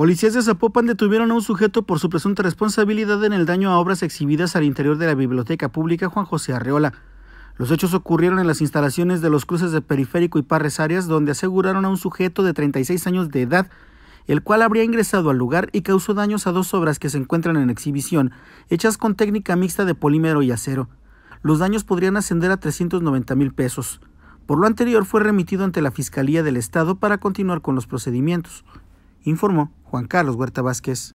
Policías de Zapopan detuvieron a un sujeto por su presunta responsabilidad en el daño a obras exhibidas al interior de la Biblioteca Pública Juan José Arreola. Los hechos ocurrieron en las instalaciones de los cruces de Periférico y Parres Arias, donde aseguraron a un sujeto de 36 años de edad, el cual habría ingresado al lugar y causó daños a dos obras que se encuentran en exhibición, hechas con técnica mixta de polímero y acero. Los daños podrían ascender a 390 mil pesos. Por lo anterior fue remitido ante la Fiscalía del Estado para continuar con los procedimientos, informó Juan Carlos Huerta Vázquez.